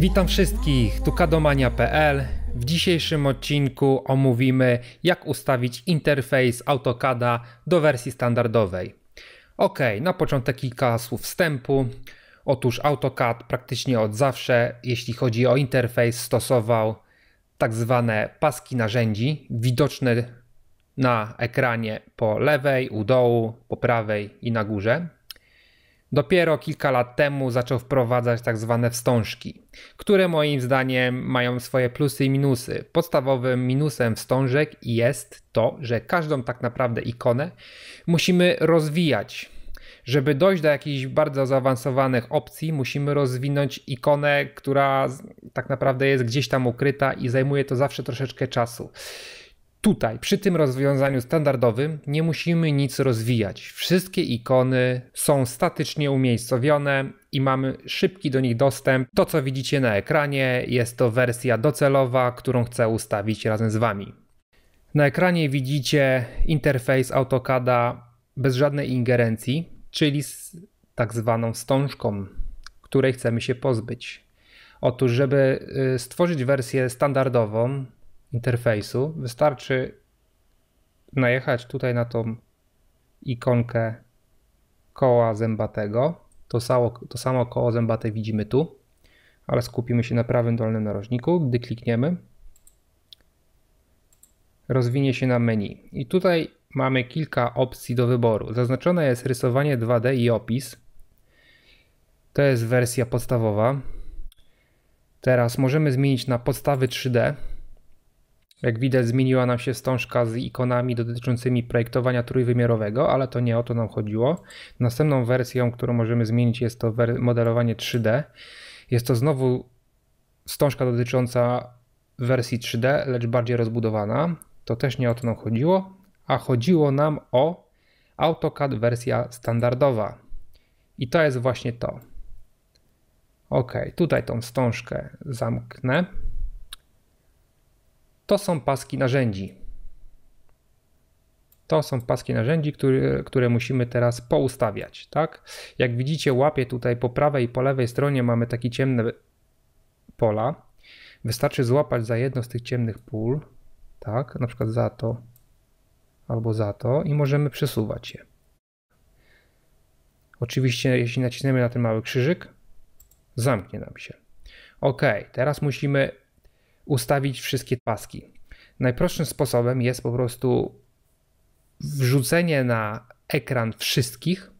Witam wszystkich, tu kadomania.pl. W dzisiejszym odcinku omówimy jak ustawić interfejs AutoCADa do wersji standardowej. Ok, na początek kilka słów wstępu. Otóż AutoCAD praktycznie od zawsze, jeśli chodzi o interfejs, stosował tak zwane paski narzędzi widoczne na ekranie po lewej, u dołu, po prawej i na górze. Dopiero kilka lat temu zaczął wprowadzać tak zwane wstążki, które moim zdaniem mają swoje plusy i minusy. Podstawowym minusem wstążek jest to, że każdą tak naprawdę ikonę musimy rozwijać. Żeby dojść do jakichś bardzo zaawansowanych opcji, musimy rozwinąć ikonę, która tak naprawdę jest gdzieś tam ukryta i zajmuje to zawsze troszeczkę czasu. Tutaj, przy tym rozwiązaniu standardowym, nie musimy nic rozwijać. Wszystkie ikony są statycznie umiejscowione i mamy szybki do nich dostęp. To, co widzicie na ekranie, jest to wersja docelowa, którą chcę ustawić razem z Wami. Na ekranie widzicie interfejs AutoCADa bez żadnej ingerencji, czyli z tak zwaną wstążką, której chcemy się pozbyć. Otóż, żeby y, stworzyć wersję standardową, interfejsu. Wystarczy najechać tutaj na tą ikonkę koła zębatego. To samo, to samo koło zębate widzimy tu, ale skupimy się na prawym dolnym narożniku. Gdy klikniemy, rozwinie się na menu. I tutaj mamy kilka opcji do wyboru. Zaznaczone jest rysowanie 2D i opis. To jest wersja podstawowa. Teraz możemy zmienić na podstawy 3D, jak widać, zmieniła nam się stążka z ikonami dotyczącymi projektowania trójwymiarowego, ale to nie o to nam chodziło. Następną wersją, którą możemy zmienić, jest to modelowanie 3D. Jest to znowu stążka dotycząca wersji 3D, lecz bardziej rozbudowana. To też nie o to nam chodziło, a chodziło nam o AutoCAD wersja standardowa. I to jest właśnie to. Ok, tutaj tą stążkę zamknę. To są paski narzędzi. To są paski narzędzi, które, które musimy teraz poustawiać. Tak? Jak widzicie, łapie tutaj po prawej i po lewej stronie mamy takie ciemne pola. Wystarczy złapać za jedno z tych ciemnych pól, tak? na przykład za to albo za to i możemy przesuwać je. Oczywiście, jeśli nacisniemy na ten mały krzyżyk, zamknie nam się. Ok, teraz musimy ustawić wszystkie paski. Najprostszym sposobem jest po prostu wrzucenie na ekran wszystkich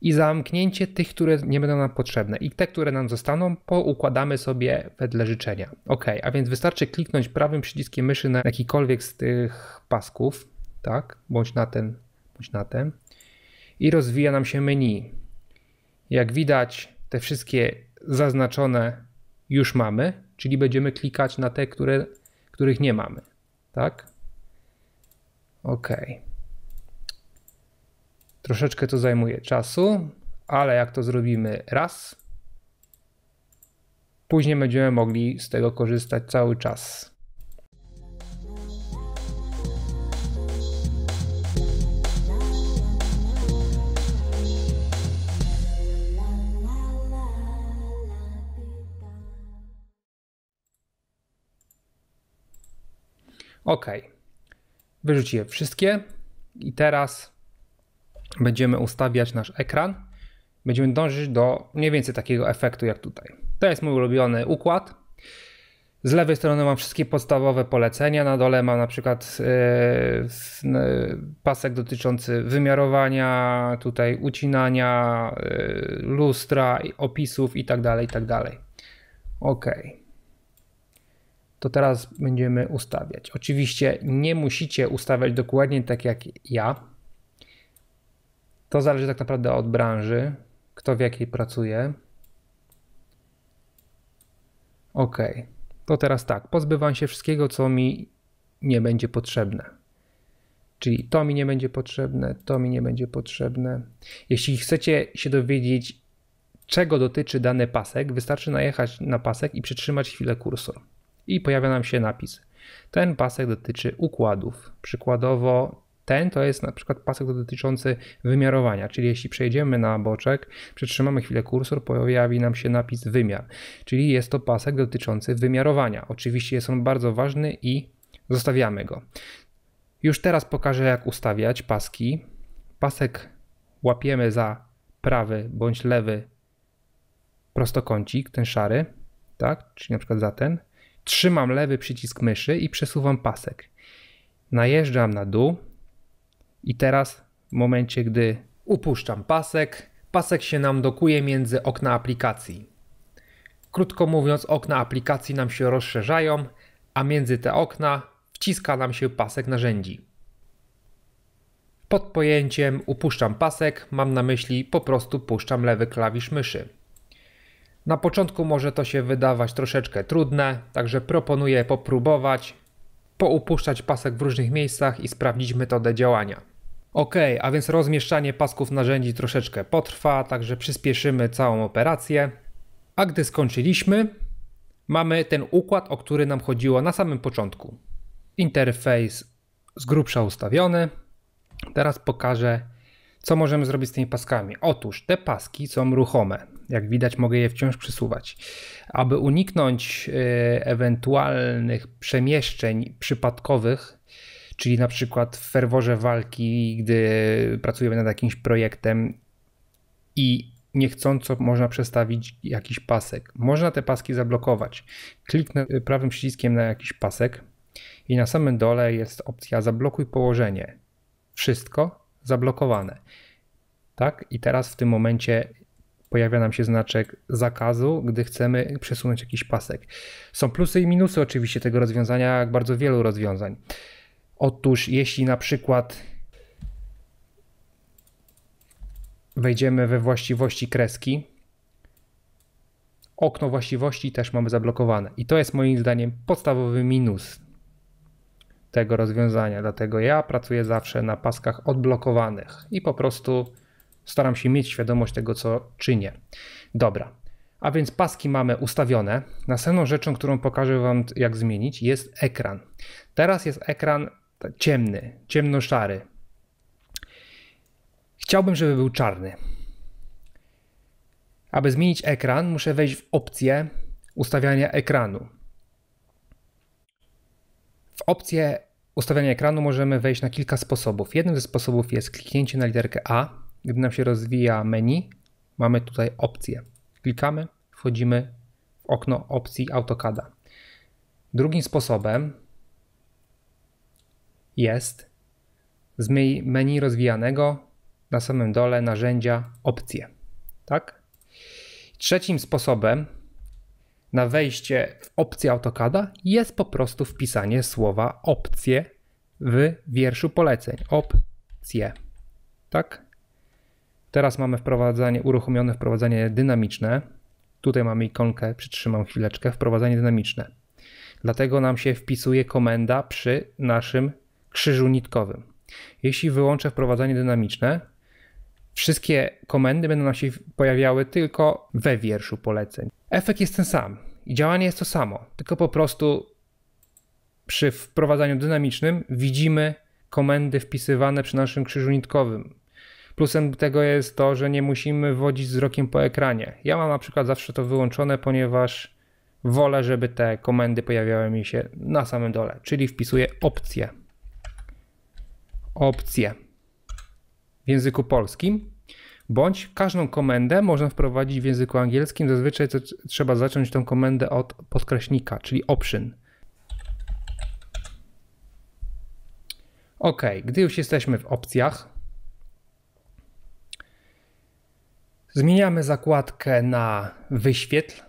i zamknięcie tych, które nie będą nam potrzebne. I te, które nam zostaną, poukładamy sobie wedle życzenia. Ok, a więc wystarczy kliknąć prawym przyciskiem myszy na jakikolwiek z tych pasków, tak, bądź na ten, bądź na ten, i rozwija nam się menu. Jak widać, te wszystkie zaznaczone już mamy, czyli będziemy klikać na te, które, których nie mamy. Tak? OK. Troszeczkę to zajmuje czasu, ale jak to zrobimy raz, później będziemy mogli z tego korzystać cały czas. OK. Wyrzuciłem wszystkie i teraz będziemy ustawiać nasz ekran. Będziemy dążyć do mniej więcej takiego efektu jak tutaj. To jest mój ulubiony układ. Z lewej strony mam wszystkie podstawowe polecenia, na dole mam na przykład yy, pasek dotyczący wymiarowania, tutaj ucinania, yy, lustra, opisów i tak dalej, tak dalej. OK to teraz będziemy ustawiać. Oczywiście nie musicie ustawiać dokładnie tak jak ja. To zależy tak naprawdę od branży, kto w jakiej pracuje. OK, to teraz tak, pozbywam się wszystkiego, co mi nie będzie potrzebne. Czyli to mi nie będzie potrzebne, to mi nie będzie potrzebne. Jeśli chcecie się dowiedzieć, czego dotyczy dany pasek, wystarczy najechać na pasek i przytrzymać chwilę kursor i pojawia nam się napis. Ten pasek dotyczy układów. Przykładowo ten to jest na przykład pasek dotyczący wymiarowania, czyli jeśli przejdziemy na boczek, przetrzymamy chwilę kursor, pojawi nam się napis wymiar, czyli jest to pasek dotyczący wymiarowania. Oczywiście jest on bardzo ważny i zostawiamy go. Już teraz pokażę jak ustawiać paski. Pasek łapiemy za prawy bądź lewy prostokącik, ten szary, tak? czyli na przykład za ten. Trzymam lewy przycisk myszy i przesuwam pasek. Najeżdżam na dół i teraz w momencie, gdy upuszczam pasek, pasek się nam dokuje między okna aplikacji. Krótko mówiąc, okna aplikacji nam się rozszerzają, a między te okna wciska nam się pasek narzędzi. Pod pojęciem upuszczam pasek mam na myśli po prostu puszczam lewy klawisz myszy. Na początku może to się wydawać troszeczkę trudne, także proponuję popróbować, poupuszczać pasek w różnych miejscach i sprawdzić metodę działania. Ok, a więc rozmieszczanie pasków narzędzi troszeczkę potrwa, także przyspieszymy całą operację. A gdy skończyliśmy, mamy ten układ, o który nam chodziło na samym początku. Interfejs z grubsza ustawiony. Teraz pokażę co możemy zrobić z tymi paskami? Otóż te paski są ruchome. Jak widać, mogę je wciąż przesuwać. Aby uniknąć e, ewentualnych przemieszczeń przypadkowych, czyli na przykład w ferworze walki, gdy pracujemy nad jakimś projektem i niechcąco można przestawić jakiś pasek. Można te paski zablokować. Kliknę prawym przyciskiem na jakiś pasek i na samym dole jest opcja zablokuj położenie. Wszystko zablokowane. Tak? I teraz w tym momencie pojawia nam się znaczek zakazu, gdy chcemy przesunąć jakiś pasek. Są plusy i minusy oczywiście tego rozwiązania, jak bardzo wielu rozwiązań. Otóż jeśli na przykład wejdziemy we właściwości kreski, okno właściwości też mamy zablokowane. I to jest moim zdaniem podstawowy minus tego rozwiązania. Dlatego ja pracuję zawsze na paskach odblokowanych i po prostu staram się mieć świadomość tego, co czynię. Dobra, a więc paski mamy ustawione. Następną rzeczą, którą pokażę Wam, jak zmienić, jest ekran. Teraz jest ekran ciemny, ciemnoszary. Chciałbym, żeby był czarny. Aby zmienić ekran, muszę wejść w opcję ustawiania ekranu. W opcję ustawiania ekranu możemy wejść na kilka sposobów. Jednym ze sposobów jest kliknięcie na literkę A. Gdy nam się rozwija menu, mamy tutaj opcję. Klikamy, wchodzimy w okno opcji AutoCADa. Drugim sposobem jest z menu rozwijanego na samym dole narzędzia opcje. Tak? Trzecim sposobem na wejście w opcję AutoCADa jest po prostu wpisanie słowa opcje w wierszu poleceń. Opcje. Tak? Teraz mamy wprowadzanie, uruchomione wprowadzanie dynamiczne. Tutaj mamy ikonkę, przytrzymam chwileczkę, wprowadzanie dynamiczne. Dlatego nam się wpisuje komenda przy naszym krzyżu nitkowym. Jeśli wyłączę wprowadzanie dynamiczne, wszystkie komendy będą nam się pojawiały tylko we wierszu poleceń. Efekt jest ten sam. I działanie jest to samo, tylko po prostu przy wprowadzaniu dynamicznym widzimy komendy wpisywane przy naszym krzyżu nitkowym. Plusem tego jest to, że nie musimy wodzić wzrokiem po ekranie. Ja mam na przykład zawsze to wyłączone, ponieważ wolę, żeby te komendy pojawiały mi się na samym dole, czyli wpisuję opcje. Opcje w języku polskim bądź każdą komendę można wprowadzić w języku angielskim. Zazwyczaj to trzeba zacząć tą komendę od podkreśnika, czyli option. OK, gdy już jesteśmy w opcjach, zmieniamy zakładkę na wyświetl.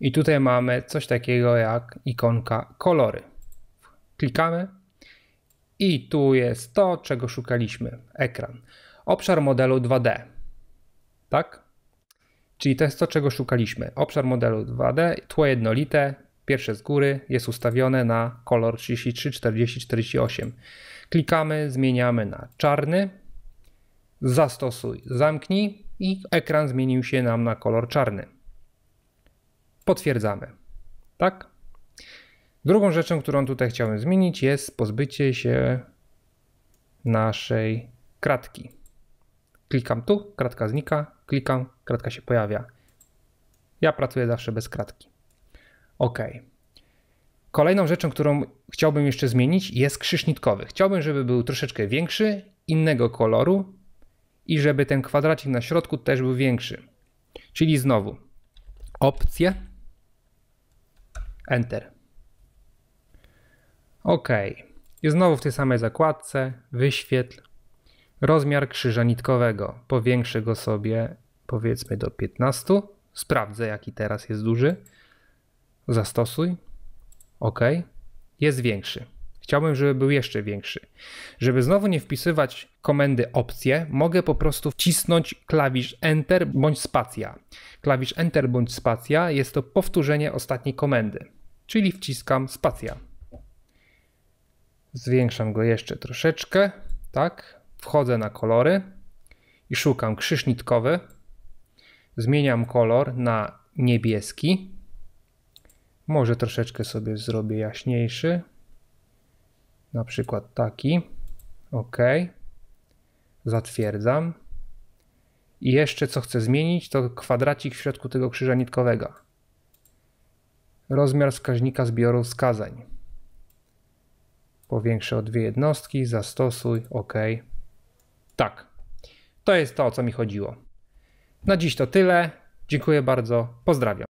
I tutaj mamy coś takiego jak ikonka kolory. Klikamy i tu jest to, czego szukaliśmy ekran obszar modelu 2D. Tak? Czyli to jest to, czego szukaliśmy. Obszar modelu 2D, tło jednolite, pierwsze z góry jest ustawione na kolor 33, 40, 48. Klikamy, zmieniamy na czarny, zastosuj, zamknij i ekran zmienił się nam na kolor czarny. Potwierdzamy. Tak? Drugą rzeczą, którą tutaj chciałem zmienić jest pozbycie się naszej kratki. Klikam tu, kratka znika, klikam, kratka się pojawia. Ja pracuję zawsze bez kratki. OK. Kolejną rzeczą, którą chciałbym jeszcze zmienić jest krzyż nitkowy. Chciałbym, żeby był troszeczkę większy, innego koloru i żeby ten kwadracik na środku też był większy. Czyli znowu opcje, Enter. OK. I znowu w tej samej zakładce wyświetl Rozmiar krzyża nitkowego. Powiększę go sobie powiedzmy do 15. Sprawdzę jaki teraz jest duży. Zastosuj. OK. Jest większy. Chciałbym, żeby był jeszcze większy. Żeby znowu nie wpisywać komendy opcje, mogę po prostu wcisnąć klawisz Enter bądź spacja. Klawisz Enter bądź spacja jest to powtórzenie ostatniej komendy, czyli wciskam spacja. Zwiększam go jeszcze troszeczkę, tak, wchodzę na kolory i szukam krzyż nitkowy. Zmieniam kolor na niebieski. Może troszeczkę sobie zrobię jaśniejszy. Na przykład taki. OK. Zatwierdzam. I jeszcze co chcę zmienić, to kwadracik w środku tego krzyża nitkowego. Rozmiar wskaźnika zbioru wskazań. Powiększę o dwie jednostki, zastosuj, OK. Tak, to jest to, o co mi chodziło. Na dziś to tyle. Dziękuję bardzo. Pozdrawiam.